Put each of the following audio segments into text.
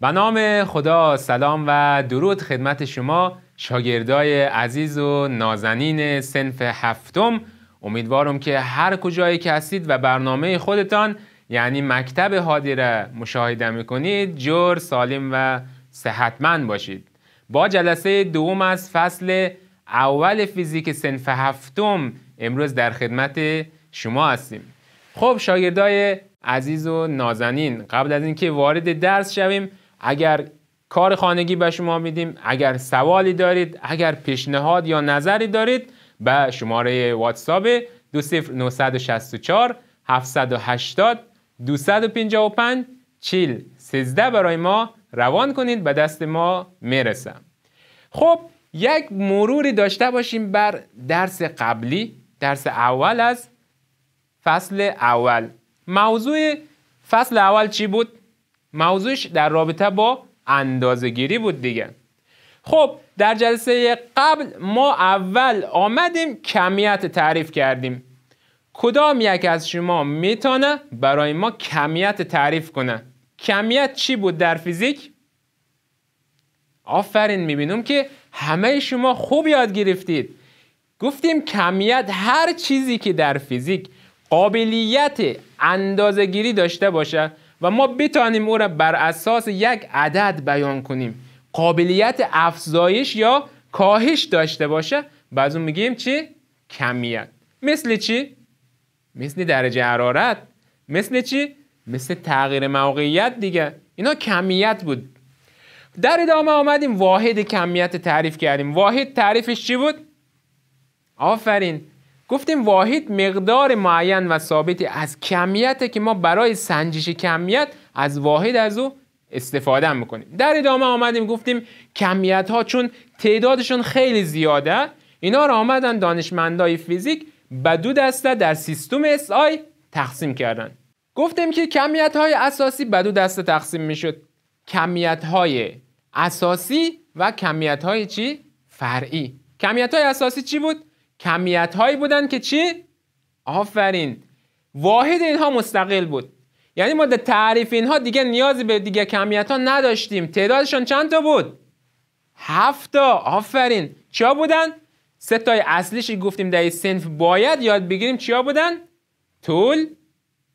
به نام خدا سلام و درود خدمت شما شاگردای عزیز و نازنین سنف هفتم امیدوارم که هر کجایی که هستید و برنامه خودتان یعنی مکتب را مشاهده میکنید جور سالم و صحتمند باشید با جلسه دوم از فصل اول فیزیک سنف هفتم امروز در خدمت شما هستیم خب شاگردای عزیز و نازنین قبل از اینکه وارد درس شویم اگر کار خانگی به شما میدیم اگر سوالی دارید اگر پیشنهاد یا نظری دارید به شماره واتساپ 2964 780 255 چیل 13 برای ما روان کنید به دست ما میرسم خب یک مروری داشته باشیم بر درس قبلی درس اول از فصل اول موضوع فصل اول چی بود؟ موضوعش در رابطه با اندازه گیری بود دیگه خب در جلسه قبل ما اول آمدیم کمیت تعریف کردیم کدام یک از شما میتونه برای ما کمیت تعریف کنه کمیت چی بود در فیزیک؟ آفرین میبینم که همه شما خوب یاد گرفتید گفتیم کمیت هر چیزی که در فیزیک قابلیت گیری داشته باشه و ما بتانیم او را بر اساس یک عدد بیان کنیم قابلیت افزایش یا کاهش داشته باشه بعض اون میگیم چی؟ کمیت مثل چی؟ مثل درجه حرارت مثل چی؟ مثل تغییر موقعیت دیگه اینا کمیت بود در ادامه آمدیم واحد کمیت تعریف کردیم واحد تعریفش چی بود؟ آفرین گفتیم واحد مقدار معین و ثابتی از کمیته که ما برای سنجش کمیت از واحد از او استفاده میکنیم در ادامه آمدیم گفتیم کمیت ها چون تعدادشون خیلی زیاده اینا را آمدن دانشمندای فیزیک به دو دسته در سیستم اس تقسیم کردن گفتیم که کمیت های اساسی به دو دسته تقسیم میشد کمیت های اساسی و کمیت های چی فرعی کمیت های اساسی چی بود کمیت هایی بودن که چی؟ آفرین واحد اینها مستقل بود یعنی ما در تعریف اینها دیگه نیازی به دیگه کمیت ها نداشتیم تعدادشان چند تا بود؟ هفتا آفرین چیا بودن؟ سه تای اصلیشی گفتیم در این سنف باید یاد بگیریم چیا بودن؟ طول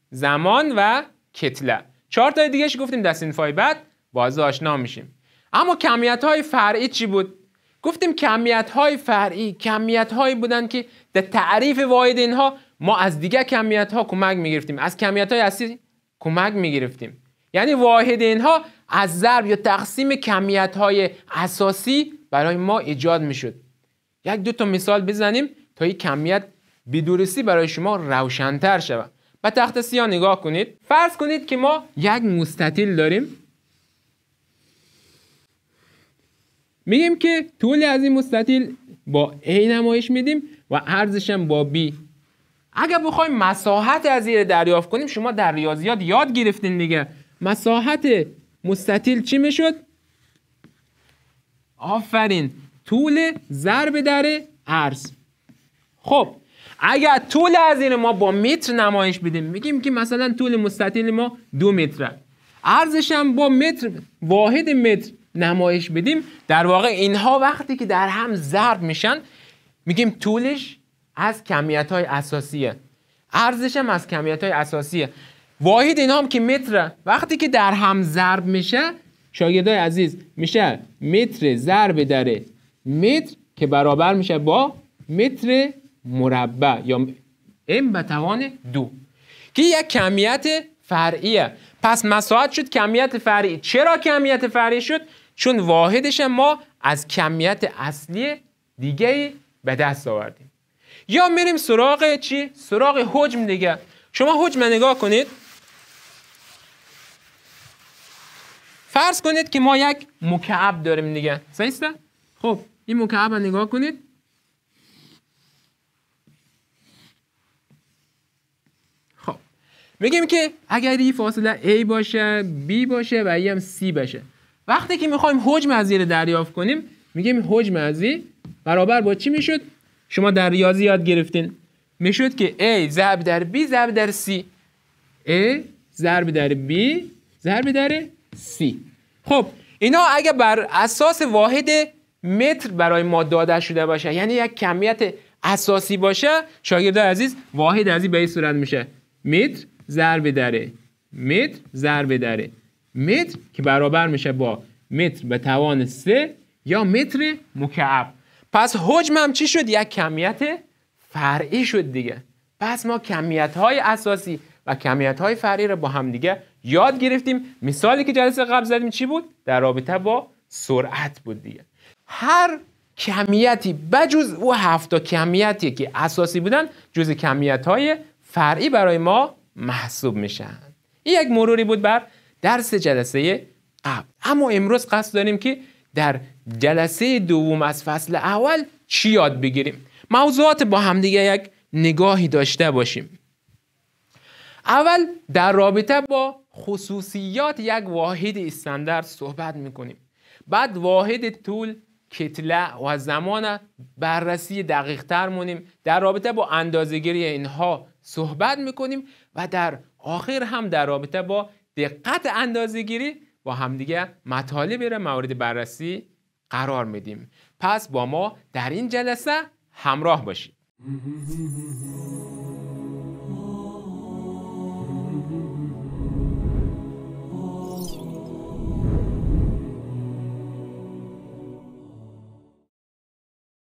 زمان و کتله چهار تای دیگهش گفتیم در های بعد باز آشنا میشیم اما کمیت های فرعی چی بود؟ گفتیم کمیت های فرعی کمیت هایی بودن که در تعریف واحد اینها ما از دیگه کمیت ها کمک میگرفتیم از کمیت های اصلی کمک میگرفتیم یعنی واحد اینها از ضرب یا تقسیم کمیت های اساسی برای ما ایجاد می یک دو تا مثال بزنیم تا این کمیت بدورسی برای شما روشنتر شود به تخت سیاه نگاه کنید فرض کنید که ما یک مستطیل داریم میگیم که طول از این مستطیل با A نمایش میدیم و هم با B اگر بخوایم مساحت از رو دریافت کنیم شما در ریاضیات یاد گرفتین دیگه مساحت مستطیل چی میشد آفرین طول ضرب در عرض خب اگر طول از این ما با متر نمایش بدیم میگیم که مثلا طول مستطیل ما دو متره عرضش هم با متر واحد متر نمایش بدیم در واقع اینها وقتی که در هم ضرب میشن میگیم طولش از کمیت های اساسیه ارزش هم از کمیت های اساسیه واحد اینا هم که متره وقتی که در هم ضرب میشه شاگردای عزیز میشه متر ضرب در متر که برابر میشه با متر مربع یا ام به توان دو که یک کمیت فرعیه پس مساحت شد کمیت فرعی چرا کمیت فرعی شد چون واحدش ما از کمیت اصلی دیگه به دست آوردیم یا میریم سراغ چی؟ سراغ حجم دیگه شما حجم نگاه کنید فرض کنید که ما یک مکعب داریم دیگه سنیسته؟ خب این مکعب نگاه کنید خب میگیم که اگر این فاصله A باشه B باشه و ای هم C باشه وقتی که میخوایم حجم از رو دریافت کنیم میگیم حجم از برابر با چی میشد شما در ریاضی یاد گرفتین میشد که A ضرب در B ضرب در C A ضرب در B ضرب در C خب اینا اگر بر اساس واحد متر برای ما داده شده باشه یعنی یک کمیت اساسی باشه شاگرد عزیز واحد از این به این صورت میشه متر ضرب در متر ضرب در متر که برابر میشه با متر به توان 3 یا متر مکعب پس حجمم چی شد یک کمیت فرعی شد دیگه پس ما کمیت های اساسی و کمیت های فرعی رو با هم دیگه یاد گرفتیم مثالی که جلسه قبل زدیم چی بود در رابطه با سرعت بود دیگه هر کمیتی بجز او هفتا کمیتی که اساسی بودن جز کمیت های فرعی برای ما محسوب میشن این یک مروری بود بر درس جلسه قبل اما امروز قصد داریم که در جلسه دوم از فصل اول چی یاد بگیریم موضوعات با همدیگه یک نگاهی داشته باشیم اول در رابطه با خصوصیات یک واحد استاندارد صحبت میکنیم بعد واحد طول کتله و زمان بررسی دقیق تر مونیم در رابطه با اندازگیری اینها صحبت میکنیم و در آخر هم در رابطه با دقت اندازه گیری با همدیگه مطالبی را مورد بررسی قرار میدیم پس با ما در این جلسه همراه باشید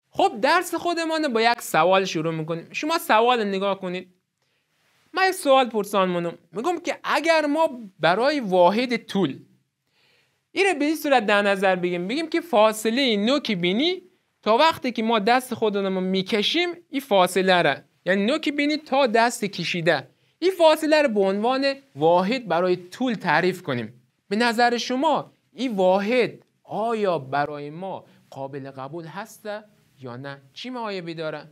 خب درس خودمان با یک سوال شروع میکنیم شما سوال نگاه کنید من یک سوال پرسان منو میگم که اگر ما برای واحد طول این به این صورت در نظر بگیم بگیم که فاصله نوک بینی تا وقتی که ما دست خودمون میکشیم این فاصله را یعنی نوک بینی تا دست کشیده این فاصله رو به عنوان واحد برای طول تعریف کنیم به نظر شما این واحد آیا برای ما قابل قبول هسته یا نه چی معایبی داره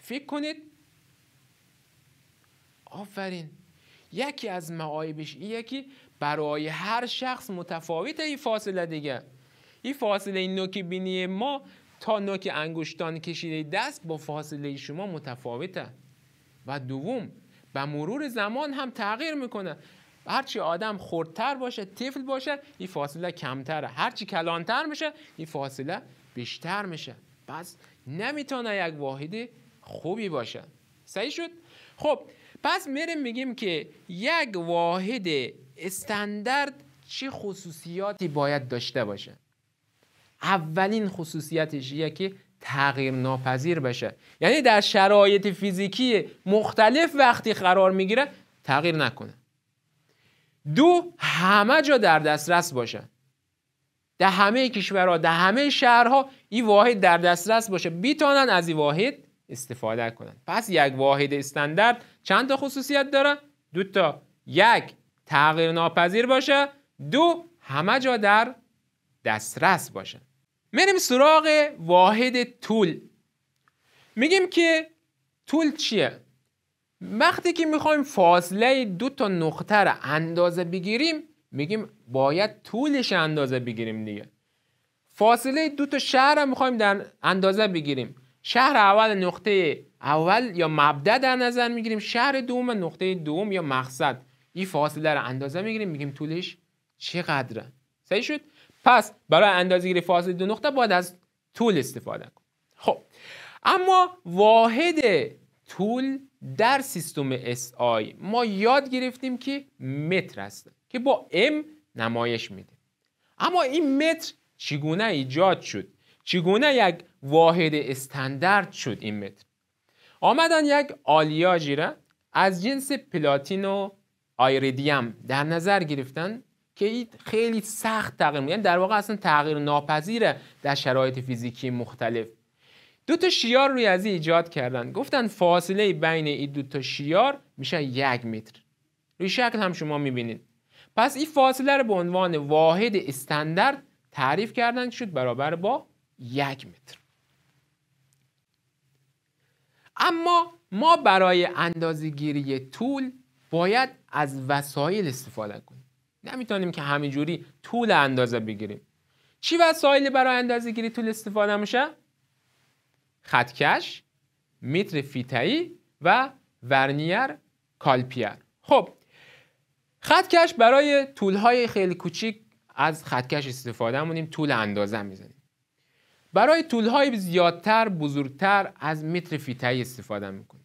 فکر کنید آفرین یکی از معایبش یکی برای هر شخص متفاوته این فاصله دیگه این فاصله این نوک بینی ما تا نوک انگشتان کشیده دست با فاصله شما متفاوته و دوم به مرور زمان هم تغییر میکنه هرچی آدم خردتر باشه طفل باشه این فاصله کمتره هرچی کلانتر میشه این فاصله بیشتر میشه پس نمیتونه یک واحد خوبی باشه صحیح شد خب پس میریم میگیم که یک واحد استندرد چه خصوصیاتی باید داشته باشه اولین خصوصیتش یه که تغییر ناپذیر بشه یعنی در شرایط فیزیکی مختلف وقتی قرار میگیره تغییر نکنه دو همه جا در دسترس باشه در همه کشورها در همه شهرها این واحد در دسترس باشه بیتانن از این واحد استفاده کنند پس یک واحد استاندارد چند تا خصوصیت داره دو تا یک تغییر ناپذیر باشه دو همه جا در دسترس باشه میریم سراغ واحد طول میگیم که طول چیه وقتی که میخوایم فاصله دو تا نقطه را اندازه بگیریم میگیم باید طولش اندازه بگیریم دیگه فاصله دو تا شهر را میخوایم در اندازه بگیریم شهر اول نقطه اول یا مبدا در نظر میگیریم شهر دوم نقطه دوم یا مقصد این فاصله را اندازه میگیریم میگیم طولش چقدره صحیح شد پس برای اندازه گیری فاصله دو نقطه باید از طول استفاده کنیم خب اما واحد طول در سیستم SI ما یاد گرفتیم که متر است که با ام نمایش میده اما این متر چگونه ایجاد شد چگونه یک واحد استندرد شد این متر آمدن یک آلیاژی را از جنس پلاتین و آیریدیم در نظر گرفتن که این خیلی سخت تغییر یعنی در واقع اصلا تغییر ناپذیره در شرایط فیزیکی مختلف دو تا شیار روی از ایجاد کردن گفتن فاصله بین این دو تا شیار میشه یک متر روی شکل هم شما میبینید پس این فاصله رو به عنوان واحد استندرد تعریف کردن شد برابر با یک متر اما ما برای اندازه گیری طول باید از وسایل استفاده کنیم نمیتونیم که همینجوری طول اندازه بگیریم چی وسایلی برای اندازه گیری طول استفاده میشه؟ خطکش، متر فیتایی و ورنیر کالپیر خب خطکش برای طولهای خیلی کوچیک از خطکش استفاده مونیم طول اندازه میزنیم برای های زیادتر بزرگتر از متر فیتایی استفاده میکنیم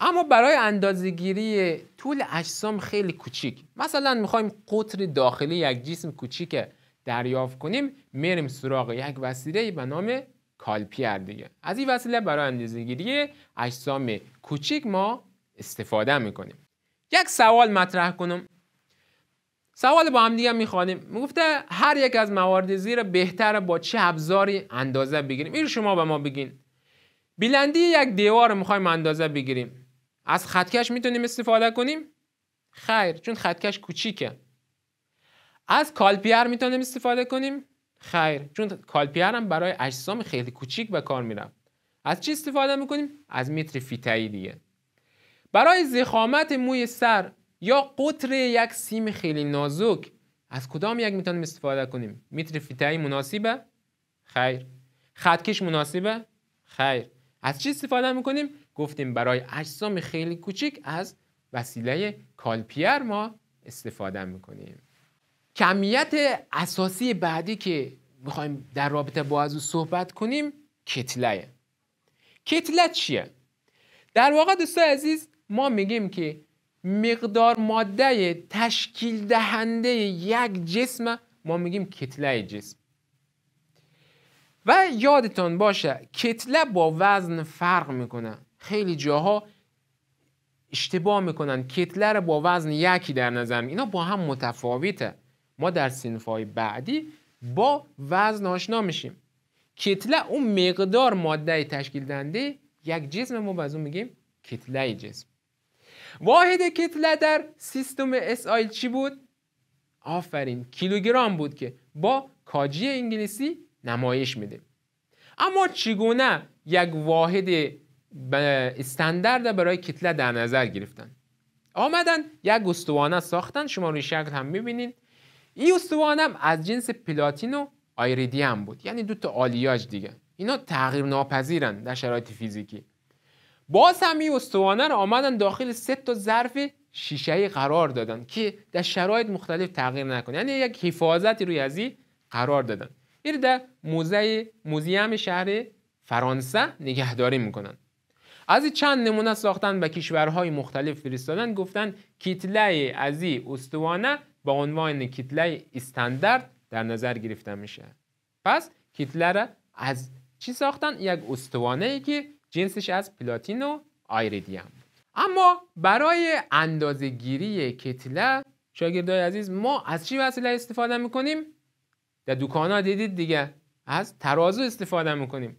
اما برای اندازگیری طول اجسام خیلی کوچیک مثلا میخوایم قطر داخلی یک جسم کوچیک دریافت کنیم میریم سراغ یک وسیله به نام کالپیر دیگه از این وسیله برای اندازگیری اجسام کوچیک ما استفاده میکنیم یک سوال مطرح کنم سوال با هم دیگه میخوانیم میگفته هر یک از موارد زیر بهتر با چه ابزاری اندازه بگیریم این شما به ما بگین بلندی یک دیوار رو میخوایم اندازه بگیریم از خطکش میتونیم استفاده کنیم خیر چون خطکش کوچیکه از کالپیر میتونیم استفاده کنیم خیر چون کالپیر هم برای اجسام خیلی کوچیک به کار میرم. از چی استفاده میکنیم از متر فیتایی دیگه برای زخامت موی سر یا قطر یک سیم خیلی نازک از کدام یک میتونیم استفاده کنیم میتر فیتایی مناسبه خیر خطکش مناسبه خیر از چی استفاده میکنیم گفتیم برای اجسام خیلی کوچک از وسیله کالپیر ما استفاده میکنیم کمیت اساسی بعدی که میخوایم در رابطه با از او صحبت کنیم کتله کتله چیه در واقع دوستان عزیز ما میگیم که مقدار ماده تشکیل دهنده یک جسم ما میگیم کتله جسم و یادتان باشه کتله با وزن فرق میکنه خیلی جاها اشتباه میکنن کتله رو با وزن یکی در نظر اینا با هم متفاوته ما در سینفای بعدی با وزن آشنا میشیم کتله اون مقدار ماده تشکیل دهنده یک جسم ما به اون میگیم کتله جسم واحد کتله در سیستم اس آیل چی بود؟ آفرین کیلوگرم بود که با کاجی انگلیسی نمایش میده اما چگونه یک واحد استندرد برای کتله در نظر گرفتن آمدن یک استوانه ساختن شما روی شکل هم میبینین این استوانه هم از جنس پلاتین و آیریدیم بود یعنی دو تا آلیاج دیگه اینا تغییر ناپذیرن در شرایط فیزیکی باز هم این استوانه رو آمدن داخل سه تا ظرف شیشه قرار دادن که در شرایط مختلف تغییر نکنه یعنی یک حفاظتی روی از قرار دادن این در موزه موزیم شهر فرانسه نگهداری میکنن از چند نمونه ساختن و کشورهای مختلف فرستادن گفتن کتله از این استوانه با عنوان کتله استاندارد در نظر گرفته میشه پس کتله را از چی ساختن یک استوانه ای که جنسش از پلاتین و آیریدیم اما برای اندازه گیری کتله شاگردای عزیز ما از چی وسیله استفاده میکنیم؟ در دوکان ها دیدید دیگه از ترازو استفاده میکنیم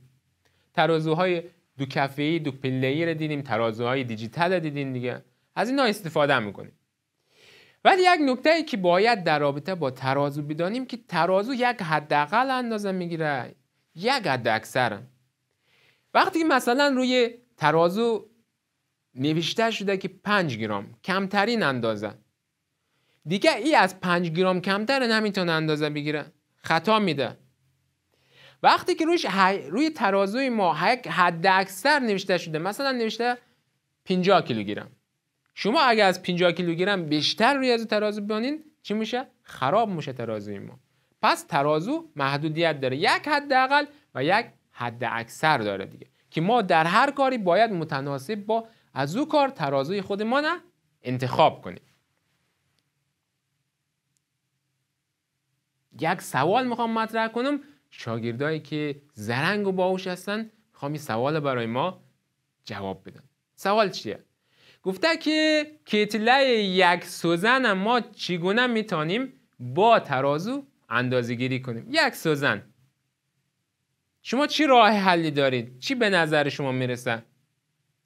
ترازوهای دو کفه‌ای دو ای رو دیدیم ترازوهای دیجیتال رو دیدیم دیگه از اینا استفاده میکنیم ولی یک نکته ای که باید در رابطه با ترازو بدانیم که ترازو یک حداقل اندازه میگیره یک حد اکثر وقتی مثلا روی ترازو نوشته شده که 5 گرم کمترین اندازه دیگه ای از 5 گرم کمتر نمیتونه اندازه بگیره خطا میده وقتی که روش روی ترازوی ما حد اکثر نوشته شده مثلا نوشته 50 کیلوگرم شما اگر از 50 کیلوگرم بیشتر روی از ترازو بیانین چی میشه خراب میشه ترازوی ما پس ترازو محدودیت داره یک حداقل و یک حد اکثر داره دیگه که ما در هر کاری باید متناسب با از او کار ترازوی خود ما نه انتخاب کنیم یک سوال میخوام مطرح کنم شاگردایی که زرنگ و باهوش هستن میخوام این سوال برای ما جواب بدن سوال چیه گفته که کتله یک سوزن ما چگونه میتانیم با ترازو اندازه گیری کنیم یک سوزن شما چی راه حلی دارید چی به نظر شما میرسه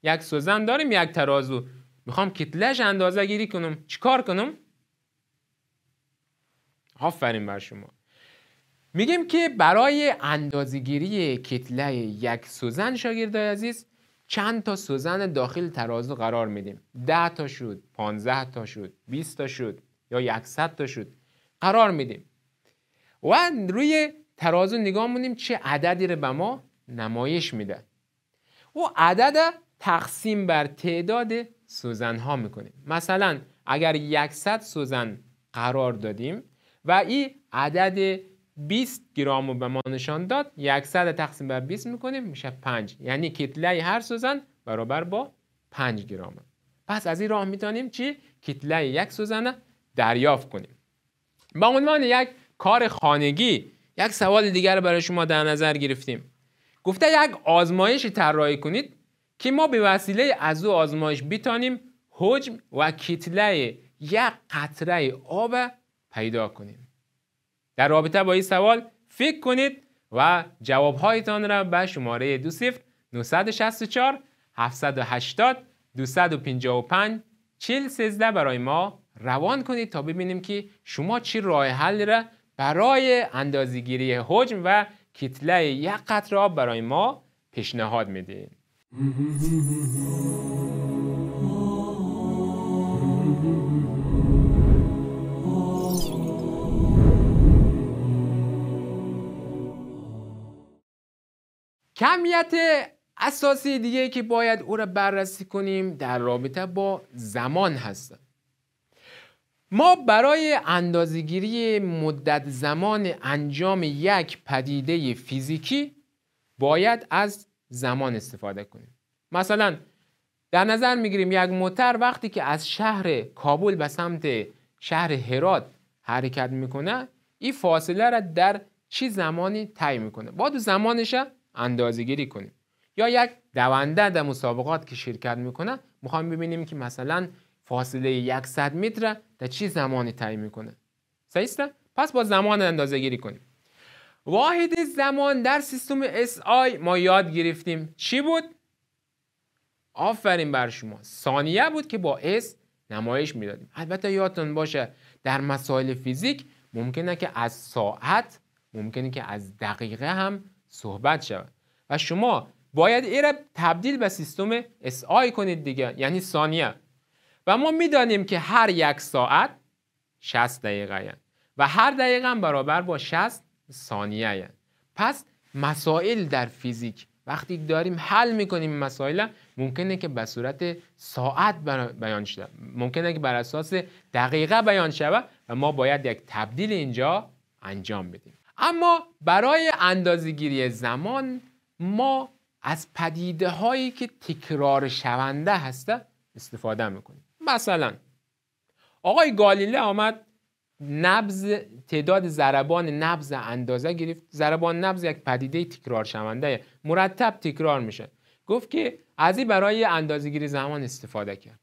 یک سوزن داریم یک ترازو میخوام کتلش اندازه گیری کنم چیکار کنم آفرین بر شما میگیم که برای اندازگیری کتله یک سوزن شاگردای عزیز چند تا سوزن داخل ترازو قرار میدیم ده تا شد 15 تا شد 20 تا شد یا 100 تا شد قرار میدیم و روی ترازو نگاه مونیم چه عددی رو به ما نمایش میده او عدد تقسیم بر تعداد سوزن ها میکنیم مثلا اگر 100 سوزن قرار دادیم و این عدد 20 گرام رو به ما نشان داد 100 تقسیم بر 20 میکنیم میشه 5 یعنی کتله هر سوزن برابر با 5 گرام. پس از این راه میتونیم چی کتله یک سوزن دریافت کنیم با عنوان یک کار خانگی یک سوال دیگر برای شما در نظر گرفتیم گفته یک آزمایش طراحی کنید که ما به وسیله از او آزمایش بتانیم حجم و کتله یک قطره آب پیدا کنیم در رابطه با این سوال فکر کنید و جوابهایتان را به شماره 20 964 780 255 4013 برای ما روان کنید تا ببینیم که شما چی راه حل را برای اندازگیری حجم و کتله یک قطره آب برای ما پیشنهاد میده کمیت اساسی دیگه که باید او را بررسی کنیم در رابطه با زمان هست. ما برای اندازگیری مدت زمان انجام یک پدیده فیزیکی باید از زمان استفاده کنیم مثلا در نظر میگیریم یک موتر وقتی که از شهر کابل به سمت شهر هرات حرکت میکنه این فاصله را در چی زمانی تعیین میکنه باید زمانش اندازه کنیم یا یک دونده در مسابقات که شرکت میکنه میخوام ببینیم که مثلا فاصله 100 متر در چه زمانی تعیین میکنه صحیح پس با زمان اندازه گیری کنیم واحد زمان در سیستم SI ما یاد گرفتیم چی بود آفرین بر شما ثانیه بود که با اس نمایش میدادیم البته یادتون باشه در مسائل فیزیک ممکنه که از ساعت ممکنه که از دقیقه هم صحبت شود و شما باید این تبدیل به سیستم SI کنید دیگه یعنی ثانیه و ما میدانیم که هر یک ساعت 60 دقیقه هست و هر دقیقه هم برابر با 60 ثانیه پس مسائل در فیزیک وقتی داریم حل میکنیم مسائل ممکنه که به صورت ساعت بیان شده ممکنه که بر اساس دقیقه بیان شده و ما باید یک تبدیل اینجا انجام بدیم اما برای اندازگیری زمان ما از پدیده هایی که تکرار شونده هسته استفاده میکنیم مثلا آقای گالیله آمد نبز تعداد ضربان نبز اندازه گرفت ضربان نبز یک پدیده تکرار شونده مرتب تکرار میشه گفت که از این برای گیری زمان استفاده کرد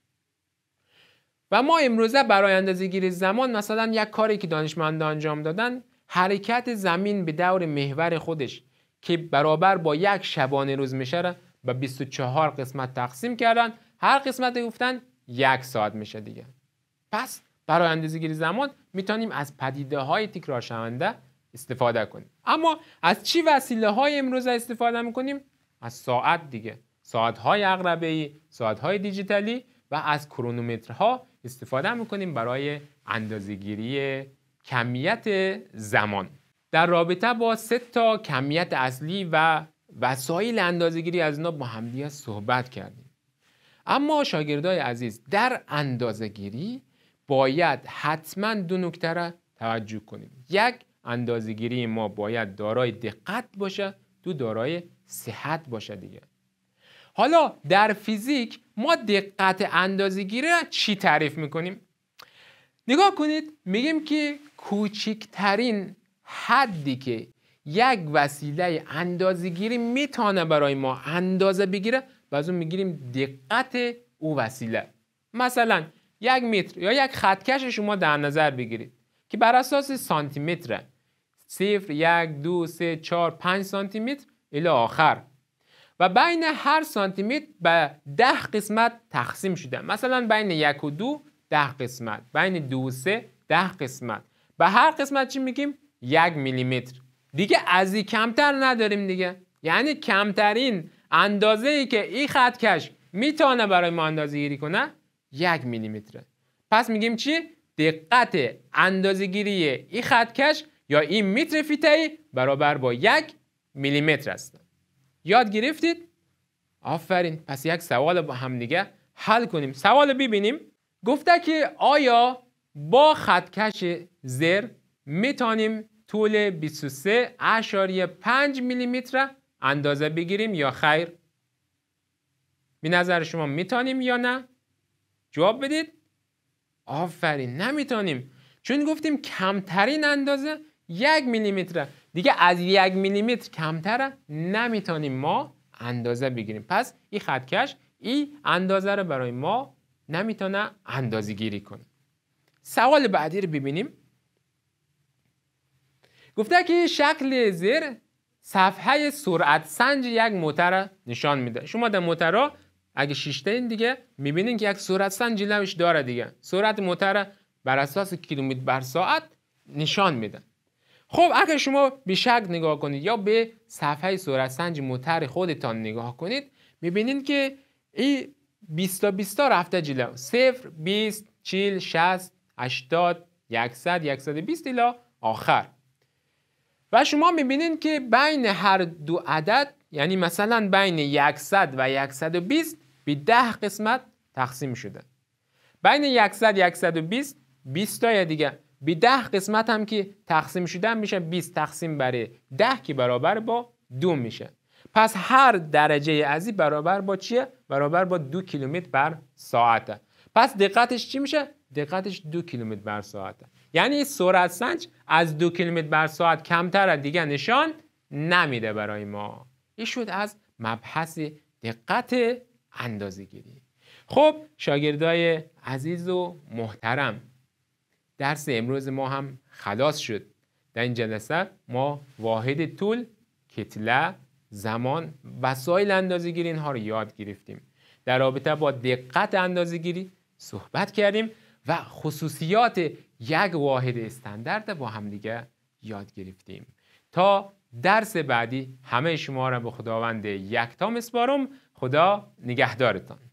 و ما امروزه برای اندازه گیری زمان مثلا یک کاری که دانشمندان انجام دادن حرکت زمین به دور محور خودش که برابر با یک شبانه روز میشه به 24 قسمت تقسیم کردن هر قسمت گفتن یک ساعت میشه دیگه پس برای اندازه گیری زمان میتونیم از پدیده های تکرار شونده استفاده کنیم اما از چی وسیله های امروز استفاده میکنیم از ساعت دیگه ساعت های عقربه ای ساعت های دیجیتالی و از کرونومترها استفاده میکنیم برای اندازه کمیت زمان در رابطه با سه تا کمیت اصلی و وسایل اندازهگیری از اینا با همدیگه صحبت کردیم اما شاگردای عزیز در اندازه گیری باید حتما دو نکته را توجه کنیم یک گیری ما باید دارای دقت باشه دو دارای صحت باشه دیگه حالا در فیزیک ما دقت گیری را چی تعریف میکنیم؟ نگاه کنید میگیم که کوچکترین حدی که یک وسیله گیری میتونه برای ما اندازه بگیره و از اون میگیریم دقت او وسیله مثلا یک متر یا یک خطکش شما در نظر بگیرید که بر اساس سانتی متر صفر یک دو سه چهار پنج سانتی متر الی آخر و بین هر سانتی متر به ده قسمت تقسیم شده مثلا بین یک و دو ده قسمت بین دو و سه ده قسمت به هر قسمت چی میگیم یک میلیمتر دیگه از کمتر نداریم دیگه یعنی کمترین اندازه ای که این خط کش برای ما اندازه گیری کنه یک میلیمتره پس میگیم چی دقت اندازه گیری این خط یا این متر ای برابر با یک میلیمتر است یاد گرفتید آفرین پس یک سوال با هم دیگه حل کنیم سوال ببینیم گفته که آیا با خطکش زر میتونیم طول 23.5 5 اندازه بگیریم یا خیر به نظر شما میتانیم یا نه جواب بدید آفرین نمیتونیم چون گفتیم کمترین اندازه یک میلیمتره دیگه از یک میلیمتر کمتره نمیتانیم ما اندازه بگیریم پس این خطکش این اندازه رو برای ما نمیتونه اندازه گیری کنه سوال بعدی رو ببینیم گفته که شکل زیر صفحه سرعت سنج یک موتر نشان میده شما در موتر اگه شیشته این دیگه میبینین که یک سرعت سنج لبش داره دیگه سرعت موتر بر اساس کیلومتر بر ساعت نشان میده خب اگه شما به شک نگاه کنید یا به صفحه سرعت سنج موتر خودتان نگاه کنید میبینین که این 20 تا 20 تا رفته جلو 0 20 40 60 80 100 120 الی آخر و شما میبینید که بین هر دو عدد یعنی مثلا بین 100 و 120 به 10 قسمت تقسیم شده بین 100 و 120 20 تا دیگه به 10 قسمت هم که تقسیم شدن میشه 20 تقسیم بر 10 که برابر با 2 میشه پس هر درجه ازی برابر با چیه؟ برابر با دو کیلومتر بر ساعته پس دقتش چی میشه؟ دقتش دو کیلومتر بر ساعته یعنی سرعت سنج از دو کیلومتر بر ساعت کمتر از دیگه نشان نمیده برای ما این شد از مبحث دقت اندازه گیری خب شاگردای عزیز و محترم درس امروز ما هم خلاص شد در این جلسه ما واحد طول کتله زمان وسایل اندازه گیری اینها رو یاد گرفتیم در رابطه با دقت اندازه گیری صحبت کردیم و خصوصیات یک واحد استاندارد با همدیگه یاد گرفتیم تا درس بعدی همه شما را به خداوند یکتا مسپارم خدا نگهدارتان